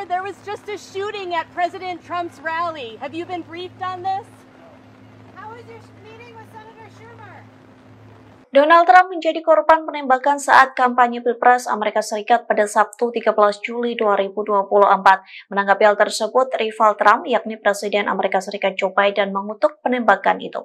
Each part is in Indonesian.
However, there was just a shooting at President Trump's rally. Have you been briefed on this? How was your meeting with Senator Schumer? Donald Trump menjadi korban penembakan saat kampanye Pilpres Amerika Serikat pada Sabtu 13 Juli 2024. Menanggapi hal tersebut, rival Trump yakni Presiden Amerika Serikat Joe Biden mengutuk penembakan itu.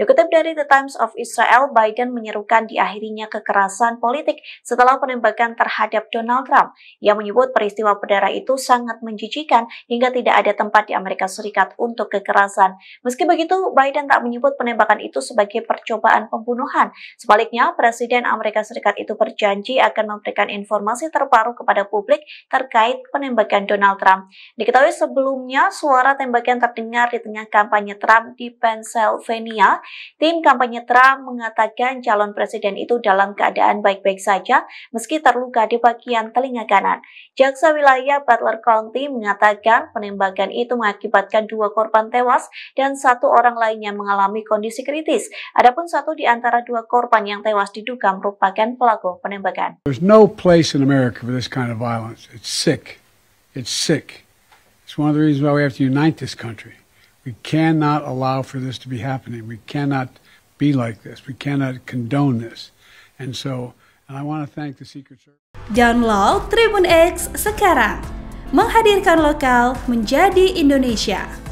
Dikutip dari The Times of Israel, Biden menyerukan diakhirinya kekerasan politik setelah penembakan terhadap Donald Trump. Ia menyebut peristiwa berdarah itu sangat menjijikan hingga tidak ada tempat di Amerika Serikat untuk kekerasan. Meski begitu, Biden tak menyebut penembakan itu sebagai percobaan pembunuhan. Sebaliknya, Presiden Amerika Serikat itu berjanji akan memberikan informasi terbaru kepada publik terkait penembakan Donald Trump. Diketahui sebelumnya, suara tembakan terdengar di tengah kampanye Trump di Pennsylvania tim kampanye Trump mengatakan calon presiden itu dalam keadaan baik-baik saja meski terluka di bagian telinga kanan. Jaksa wilayah Butler County mengatakan penembakan itu mengakibatkan dua korban tewas dan satu orang lainnya mengalami kondisi kritis. Adapun satu di antara dua korban yang tewas diduga merupakan pelaku penembakan. There's no place in America for this kind of violence. It's sick. It's sick. It's one of the reasons why we have to unite this country. We cannot allow for this to be happening. We cannot be like this. We cannot condone this. And so, and I want to thank the Secret Service. Download Tribun X sekarang. Menghadirkan lokal menjadi Indonesia.